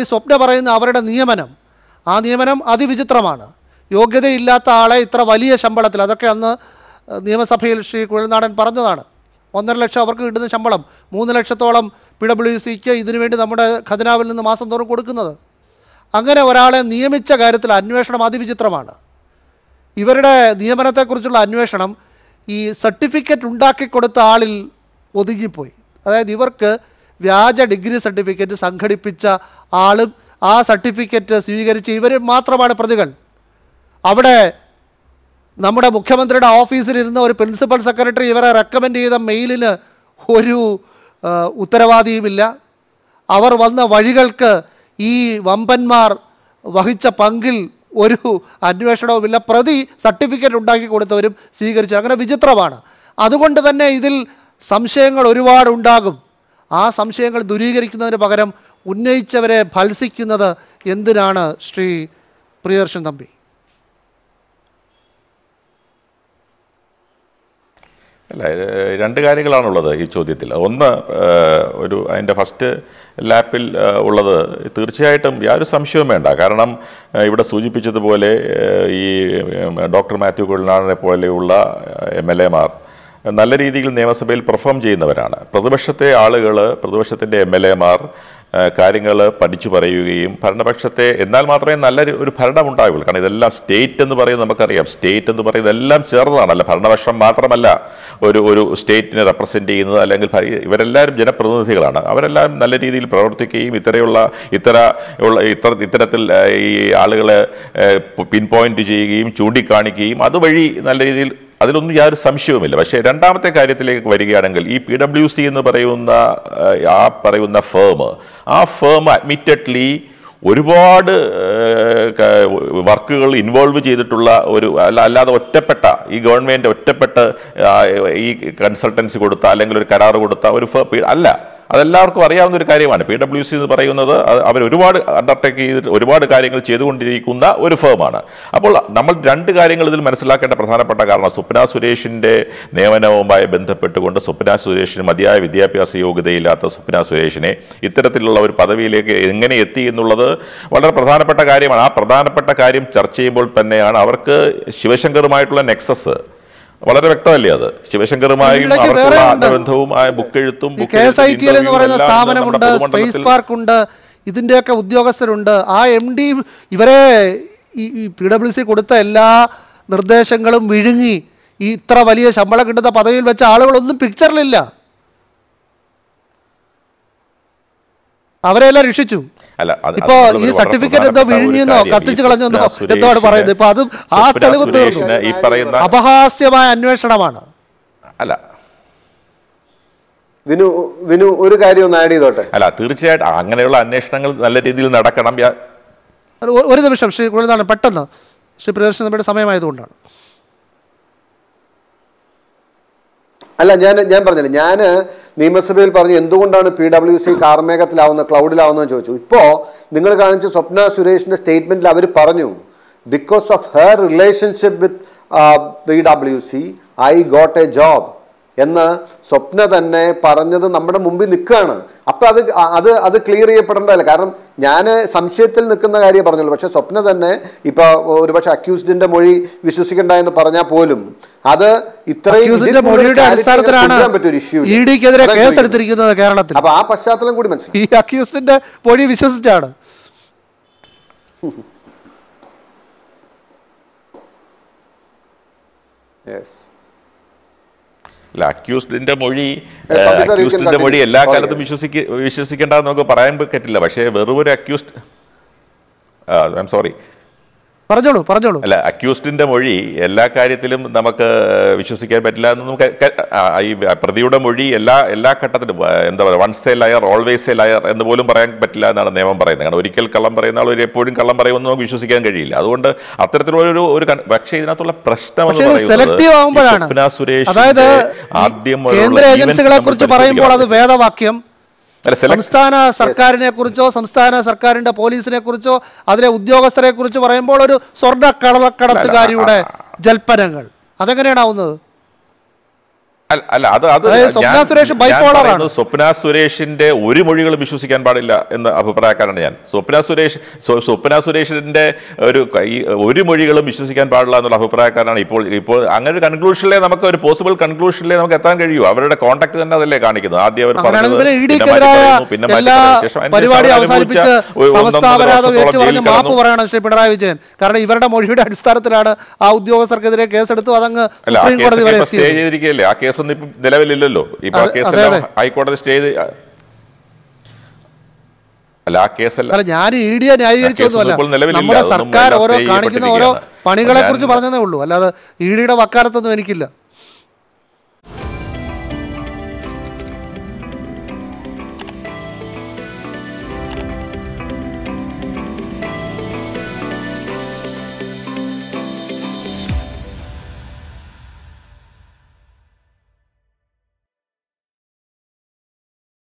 ഈ സ്വപ്ന പറയുന്ന അവരുടെ നിയമനം ആ നിയമനം അതിവിചിത്രമാണ് യോഗ്യതയില്ലാത്ത ആളെ ഇത്ര വലിയ ശമ്പളത്തിൽ അതൊക്കെ അന്ന് നിയമസഭയിൽ ശ്രീ കുഴൽനാടൻ പറഞ്ഞതാണ് ഒന്നര ലക്ഷം അവർക്ക് കിട്ടുന്ന ശമ്പളം മൂന്ന് ലക്ഷത്തോളം പി ഡബ്ല്യു സിക്ക് ഇതിനുവേണ്ടി നമ്മുടെ ഖജനാവിൽ നിന്ന് മാസം തോറും കൊടുക്കുന്നത് അങ്ങനെ ഒരാളെ നിയമിച്ച കാര്യത്തിൽ അന്വേഷണം അതിവിചിത്രമാണ് ഇവരുടെ നിയമനത്തെക്കുറിച്ചുള്ള അന്വേഷണം ഈ സർട്ടിഫിക്കറ്റ് ഉണ്ടാക്കി കൊടുത്ത ആളിൽ ഒതുങ്ങിപ്പോയി അതായത് ഇവർക്ക് വ്യാജ ഡിഗ്രി സർട്ടിഫിക്കറ്റ് സംഘടിപ്പിച്ച ആളും ആ സർട്ടിഫിക്കറ്റ് സ്വീകരിച്ച് ഇവരും മാത്രമാണ് പ്രതികൾ അവിടെ നമ്മുടെ മുഖ്യമന്ത്രിയുടെ ഓഫീസിലിരുന്ന ഒരു പ്രിൻസിപ്പൽ സെക്രട്ടറി ഇവരെ റെക്കമെൻഡ് ചെയ്ത മെയിലിന് ഒരു ഉത്തരവാദിയുമില്ല അവർ വന്ന വഴികൾക്ക് ഈ വമ്പന്മാർ വഹിച്ച പങ്കിൽ ഒരു അന്വേഷണവുമില്ല പ്രതി സർട്ടിഫിക്കറ്റ് ഉണ്ടാക്കി കൊടുത്തവരും സ്വീകരിച്ചു അങ്ങനെ വിചിത്രമാണ് അതുകൊണ്ട് തന്നെ ഇതിൽ സംശയങ്ങൾ ഒരുപാടുണ്ടാകും ആ സംശയങ്ങൾ ദൂരീകരിക്കുന്നതിന് പകരം ഉന്നയിച്ചവരെ ഭത്സിക്കുന്നത് എന്തിനാണ് ശ്രീ പ്രിയദർശൻ തമ്പി അല്ല രണ്ട് കാര്യങ്ങളാണുള്ളത് ഈ ചോദ്യത്തിൽ ഒന്ന് ഒരു അതിൻ്റെ ഫസ്റ്റ് ലാപ്പിൽ ഉള്ളത് തീർച്ചയായിട്ടും യാതൊരു സംശയവും വേണ്ട കാരണം ഇവിടെ സൂചിപ്പിച്ചതുപോലെ ഈ ഡോക്ടർ മാത്യു കൊഴിനാടിനെ പോലെയുള്ള എം എൽ എമാർ നല്ല രീതിയിൽ നിയമസഭയിൽ പെർഫോം ചെയ്യുന്നവരാണ് പ്രതിപക്ഷത്തെ ആളുകൾ പ്രതിപക്ഷത്തിൻ്റെ എം എൽ എമാർ കാര്യങ്ങൾ പഠിച്ചു പറയുകയും ഭരണപക്ഷത്തെ എന്നാൽ മാത്രമേ നല്ലൊരു ഒരു ഭരണം ഉണ്ടാവുകയുള്ളൂ കാരണം ഇതെല്ലാം സ്റ്റേറ്റ് എന്ന് പറയുന്നത് നമുക്കറിയാം സ്റ്റേറ്റ് എന്ന് പറയുന്നത് എല്ലാം ചേർന്നതാണല്ലോ ഭരണപക്ഷം മാത്രമല്ല ഒരു ഒരു സ്റ്റേറ്റിനെ റെപ്രസെൻ്റ് ചെയ്യുന്നത് അല്ലെങ്കിൽ ഇവരെല്ലാവരും ജനപ്രതിനിധികളാണ് അവരെല്ലാം നല്ല രീതിയിൽ പ്രവർത്തിക്കുകയും ഇത്തരയുള്ള ഇത്തര ഉള്ള ഇത്ര ഇത്തരത്തിൽ ഈ ആളുകളെ പിൻ പോയിന്റ് ചെയ്യുകയും ചൂണ്ടിക്കാണിക്കുകയും അതുവഴി നല്ല രീതിയിൽ അതിലൊന്നും യാതൊരു സംശയവുമില്ല പക്ഷേ രണ്ടാമത്തെ കാര്യത്തിലേക്ക് വരികയാണെങ്കിൽ ഈ പി ഡബ്ല്യു സി എന്ന് പറയുന്ന ആ പറയുന്ന ഫേം ആ ഫേം അഡ്മിറ്റഡ്ലി ഒരുപാട് വർക്കുകൾ ഇൻവോൾവ് ചെയ്തിട്ടുള്ള ഒരു അല്ല അല്ലാതെ ഒറ്റപ്പെട്ട ഈ ഗവൺമെൻറ് ഒറ്റപ്പെട്ട ഈ കൺസൾട്ടൻസി കൊടുത്ത അല്ലെങ്കിൽ ഒരു കരാർ കൊടുത്ത ഒരു അല്ല അതെല്ലാവർക്കും അറിയാവുന്ന ഒരു കാര്യമാണ് പി ഡബ്ല്യു സി എന്ന് പറയുന്നത് അവർ ഒരുപാട് അണ്ടർടേക്ക് ചെയ്തിട്ട് ഒരുപാട് കാര്യങ്ങൾ ചെയ്തുകൊണ്ടിരിക്കുന്ന ഒരു ഫേമാണ് അപ്പോൾ നമ്മൾ രണ്ട് കാര്യങ്ങൾ ഇതിൽ മനസ്സിലാക്കേണ്ട പ്രധാനപ്പെട്ട കാരണം സ്വപ്ന സുരേഷിൻ്റെ നിയമനവുമായി ബന്ധപ്പെട്ടുകൊണ്ട് സ്വപ്ന സുരേഷിന് മതിയായ വിദ്യാഭ്യാസ യോഗ്യതയില്ലാത്ത സ്വപ്ന സുരേഷിനെ ഇത്തരത്തിലുള്ള ഒരു പദവിയിലേക്ക് എങ്ങനെ എത്തി എന്നുള്ളത് വളരെ പ്രധാനപ്പെട്ട കാര്യമാണ് ആ പ്രധാനപ്പെട്ട കാര്യം ചർച്ച ചെയ്യുമ്പോൾ തന്നെയാണ് അവർക്ക് ശിവശങ്കറുമായിട്ടുള്ള നെക്സസ് വളരെ വ്യക്തമല്ലേ അത് ശിവശങ്കറുമായും ബന്ധവുമായ ബുക്ക് എഴുത്തും കെ എസ് ഐ ടി എന്ന് പറയുന്ന സ്ഥാപനമുണ്ട് സ്പേസ് ഉണ്ട് ഇതിന്റെയൊക്കെ ഉദ്യോഗസ്ഥരുണ്ട് ആ എം ഡി ഇവരെ ഈ പി ഡബ്ല്യു സി കൊടുത്ത എല്ലാ നിർദ്ദേശങ്ങളും വിഴുങ്ങി ഈ ഇത്ര വലിയ ശമ്പളം കിട്ടുന്ന പദവിയിൽ വെച്ച ആളുകളൊന്നും പിക്ചറിലില്ല അവരെല്ലാം രക്ഷിച്ചു ഇപ്പോ ഈ സർട്ടിഫിക്കറ്റ് എന്തോ വിഴിഞ്ഞെന്നോ കത്തിച്ചു എന്തോ എന്താണ് പറയുന്നത് ഇപ്പൊ അത് ആ തെളിവ് തീർന്നു അപഹാസ്യമായ അന്വേഷണമാണ് അല്ല വിനു വിനു ഒരു കാര്യം ഒന്ന് ആഡ് ചെയ്തോട്ടെ അല്ല തീർച്ചയായിട്ടും അങ്ങനെയുള്ള അന്വേഷണങ്ങൾ നല്ല രീതിയിൽ നടക്കണം ഒരു നിമിഷം ശ്രീ കൂടുതലാണ് പെട്ടെന്ന് ശ്രീ പ്രദർശൻ നമ്മുടെ സമയമായതുകൊണ്ടാണ് അല്ല ഞാൻ ഞാൻ പറഞ്ഞില്ല ഞാൻ നിയമസഭയിൽ പറഞ്ഞു എന്തുകൊണ്ടാണ് പി ഡബ്ല്യു സി കാർമേഘത്തിലാവുന്ന ക്ലൗഡിലാവുന്നതെന്ന് ചോദിച്ചു ഇപ്പോൾ നിങ്ങൾ കാണിച്ച സ്വപ്ന സുരേഷിൻ്റെ സ്റ്റേറ്റ്മെൻറ്റിൽ അവർ പറഞ്ഞു because of her relationship with P W C I got a job എന്ന് സ്വപ്ന തന്നെ പറഞ്ഞത് നമ്മുടെ മുമ്പിൽ നിൽക്കുകയാണ് അപ്പം അത് അത് അത് ക്ലിയർ ചെയ്യപ്പെടേണ്ടതല്ല കാരണം ഞാൻ സംശയത്തിൽ നിൽക്കുന്ന കാര്യം പറഞ്ഞുള്ളൂ പക്ഷേ സ്വപ്ന തന്നെ ഇപ്പോൾ ഒരുപക്ഷെ അക്യൂസ്ഡിൻ്റെ മൊഴി വിശ്വസിക്കേണ്ട എന്ന് പറഞ്ഞാൽ പോലും അത് ഇത്രയും മൊഴിയുടെ അടിസ്ഥാനത്തിലാണ് കേസ് കേരളത്തിൽ അപ്പോൾ ആ പശ്ചാത്തലം കൂടി മനസ്സിലാക്കി ഈ മൊഴി വിശ്വസിച്ചാണ് യെസ് അല്ല അക്യൂസ്ഡിന്റെ മൊഴി അക്യൂസ്ഡിന്റെ മൊഴി എല്ലാ കാലത്തും വിശ്വസിക്ക വിശ്വസിക്കേണ്ടെന്ന് നമുക്ക് പറയാൻ പറ്റില്ല പക്ഷേ വെറുതെ ഒരു അക്യൂസ്ഡ് ഐ എം സോറി പറഞ്ഞോളൂ പറഞ്ഞോളൂ അല്ല അക്യൂസ്ഡിന്റെ മൊഴി എല്ലാ കാര്യത്തിലും നമുക്ക് വിശ്വസിക്കാൻ പറ്റില്ല എന്ന് നമുക്ക് ഈ പ്രതിയുടെ മൊഴി എല്ലാ എല്ലാ ഘട്ടത്തിലും എന്താ പറയുക once a liar always a liar എന്ന് പോലും പറയാൻ പറ്റില്ല എന്നാണ് നിയമം പറയുന്നത് കാരണം ഒരിക്കൽ കള്ളം പറയുന്ന ആൾ എപ്പോഴും കള്ളം പറയുമെന്ന് നമുക്ക് വിശ്വസിക്കാൻ കഴിയില്ല അതുകൊണ്ട് അത്തരത്തിലുള്ള ഒരു ഒരു പക്ഷേ ഇതിനകത്തുള്ള പ്രശ്നം സെലക്ടീവ് ആവുമ്പോഴാണ് ആദ്യം കേന്ദ്ര ഏജൻസികളെ കുറിച്ച് പറയുമ്പോൾ അത് വേദവാക്യം സംസ്ഥാന സർക്കാരിനെ കുറിച്ചോ സംസ്ഥാന സർക്കാരിന്റെ പോലീസിനെ കുറിച്ചോ അതിലെ ഉദ്യോഗസ്ഥരെ കുറിച്ചോ പറയുമ്പോൾ ഒരു സ്വർണ്ണ കടത്തുകാരിയുടെ ജൽപ്പനങ്ങൾ അതെങ്ങനെയാണാവുന്നത് അല്ല അത് അത് സ്വപ്ന സുരേഷിന്റെ ഒരു മൊഴികളും വിശ്വസിക്കാൻ പാടില്ല എന്ന് അഭിപ്രായക്കാരാണ് ഞാൻ സ്വപ്ന സുരേഷ് സ്വപ്ന സുരേഷിന്റെ ഒരു ഒരു മൊഴികളും വിശ്വസിക്കാൻ പാടില്ല എന്നുള്ള അഭിപ്രായക്കാരാണ് ഇപ്പോൾ ഇപ്പോൾ അങ്ങനെ ഒരു കൺക്ലൂഷനിലേ നമുക്ക് ഒരു പോസിബിൾ കൺക്ലൂഷനിലേ നമുക്ക് എത്താൻ കഴിയൂ അവരുടെ കോണ്ടാക്ട് തന്നെ അതല്ലേ കാണിക്കുന്നത് ആദ്യം അവർ പറഞ്ഞു പിന്നെ പരിപാടി അവസാനിപ്പിച്ച് മാപ്പ് പറയണം പിണറായി വിജയൻ കാരണം ഇവരുടെ മൊഴിയുടെ അടിസ്ഥാനത്തിലാണ് ആ ഉദ്യോഗസ്ഥർക്കെതിരെ കേസെടുത്തു അതങ്ങ് സുപ്രീം കോടതി വരെ എത്തിയത് കേസൊന്നും ഇപ്പം നിലവിലില്ലല്ലോ ഇപ്പൊ ആ കേസ് ഹൈക്കോടതി സ്റ്റേ അല്ല ആ കേസല്ല ഞാൻ ഇ ഡിയെ ന്യായീകരിച്ചൊന്നുമല്ല നമ്മുടെ സർക്കാർ ഓരോ കാണിക്കുന്ന ഓരോ പണികളെ കുറിച്ച് പറഞ്ഞതേ ഉള്ളൂ അല്ലാതെ ഇ ഡിയുടെ വക്കാലത്തൊന്നും എനിക്കില്ല